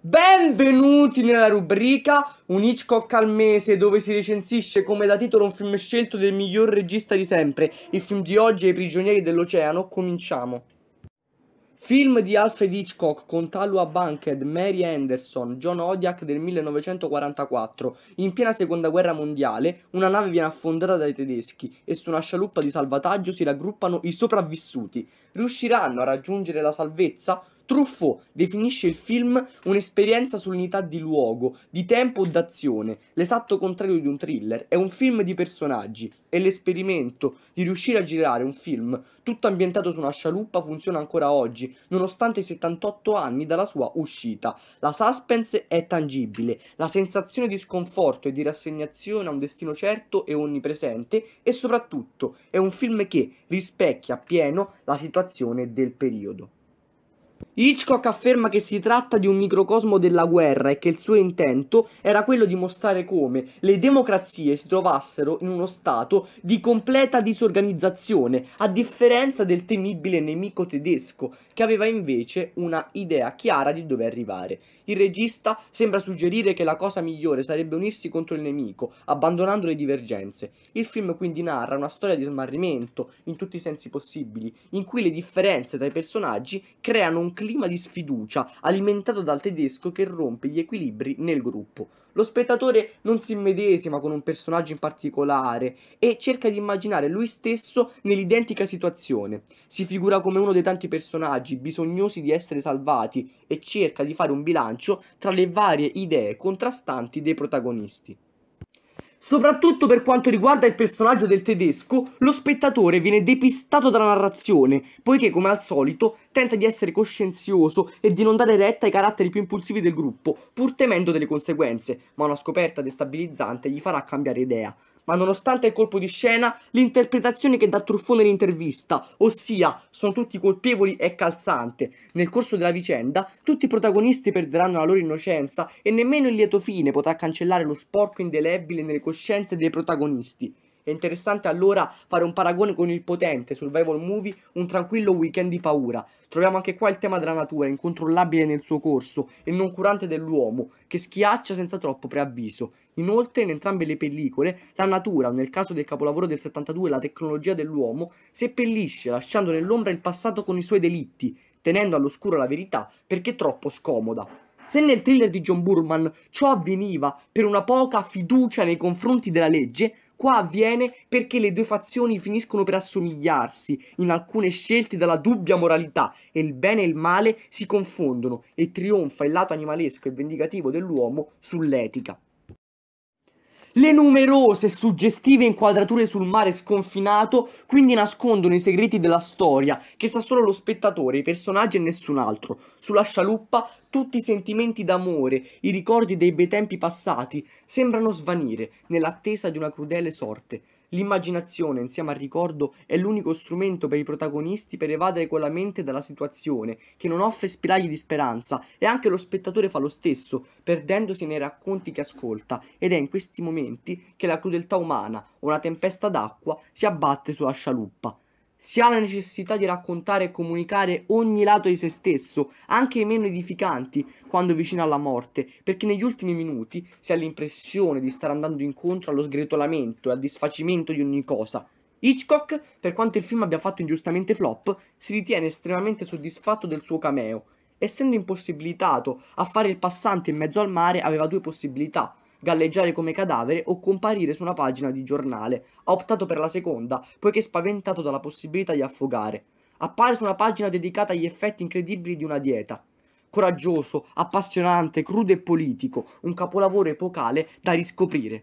Benvenuti nella rubrica Un Hitchcock al mese dove si recensisce come da titolo un film scelto del miglior regista di sempre. Il film di oggi è I prigionieri dell'oceano, cominciamo. Film di Alfred Hitchcock con Talua Bankhead, Mary Anderson, John Odiak del 1944. In piena seconda guerra mondiale, una nave viene affondata dai tedeschi e su una scialuppa di salvataggio si raggruppano i sopravvissuti. Riusciranno a raggiungere la salvezza? Truffaut definisce il film un'esperienza sull'unità di luogo, di tempo o d'azione, l'esatto contrario di un thriller, è un film di personaggi e l'esperimento di riuscire a girare un film tutto ambientato su una scialuppa funziona ancora oggi, nonostante i 78 anni dalla sua uscita. La suspense è tangibile, la sensazione di sconforto e di rassegnazione a un destino certo e onnipresente e soprattutto è un film che rispecchia appieno la situazione del periodo. Hitchcock afferma che si tratta di un microcosmo della guerra e che il suo intento era quello di mostrare come le democrazie si trovassero in uno stato di completa disorganizzazione, a differenza del temibile nemico tedesco, che aveva invece una idea chiara di dove arrivare. Il regista sembra suggerire che la cosa migliore sarebbe unirsi contro il nemico, abbandonando le divergenze. Il film quindi narra una storia di smarrimento, in tutti i sensi possibili, in cui le differenze tra i personaggi creano un clima clima di sfiducia alimentato dal tedesco che rompe gli equilibri nel gruppo. Lo spettatore non si immedesima con un personaggio in particolare e cerca di immaginare lui stesso nell'identica situazione. Si figura come uno dei tanti personaggi bisognosi di essere salvati e cerca di fare un bilancio tra le varie idee contrastanti dei protagonisti. Soprattutto per quanto riguarda il personaggio del tedesco, lo spettatore viene depistato dalla narrazione, poiché come al solito tenta di essere coscienzioso e di non dare retta ai caratteri più impulsivi del gruppo, pur temendo delle conseguenze, ma una scoperta destabilizzante gli farà cambiare idea ma nonostante il colpo di scena, l'interpretazione che dà Truffone l'intervista, ossia sono tutti colpevoli, è calzante. Nel corso della vicenda, tutti i protagonisti perderanno la loro innocenza e nemmeno il lieto fine potrà cancellare lo sporco indelebile nelle coscienze dei protagonisti. È interessante allora fare un paragone con il potente survival movie Un tranquillo weekend di paura. Troviamo anche qua il tema della natura, incontrollabile nel suo corso e non curante dell'uomo, che schiaccia senza troppo preavviso. Inoltre, in entrambe le pellicole, la natura, nel caso del capolavoro del 72 La tecnologia dell'uomo, seppellisce, lasciando nell'ombra il passato con i suoi delitti, tenendo all'oscuro la verità perché troppo scomoda. Se nel thriller di John Burman ciò avveniva per una poca fiducia nei confronti della legge, Qua avviene perché le due fazioni finiscono per assomigliarsi in alcune scelte dalla dubbia moralità e il bene e il male si confondono e trionfa il lato animalesco e vendicativo dell'uomo sull'etica le numerose e suggestive inquadrature sul mare sconfinato quindi nascondono i segreti della storia che sa solo lo spettatore, i personaggi e nessun altro. Sulla scialuppa tutti i sentimenti d'amore, i ricordi dei bei tempi passati sembrano svanire nell'attesa di una crudele sorte. L'immaginazione insieme al ricordo è l'unico strumento per i protagonisti per evadere con la mente dalla situazione, che non offre spiragli di speranza, e anche lo spettatore fa lo stesso, perdendosi nei racconti che ascolta, ed è in questi momenti che la crudeltà umana, una tempesta d'acqua, si abbatte sulla scialuppa si ha la necessità di raccontare e comunicare ogni lato di se stesso, anche i meno edificanti, quando vicino alla morte, perché negli ultimi minuti si ha l'impressione di stare andando incontro allo sgretolamento e al disfacimento di ogni cosa. Hitchcock, per quanto il film abbia fatto ingiustamente flop, si ritiene estremamente soddisfatto del suo cameo. Essendo impossibilitato a fare il passante in mezzo al mare, aveva due possibilità galleggiare come cadavere o comparire su una pagina di giornale. Ha optato per la seconda, poiché spaventato dalla possibilità di affogare. Appare su una pagina dedicata agli effetti incredibili di una dieta. Coraggioso, appassionante, crudo e politico, un capolavoro epocale da riscoprire.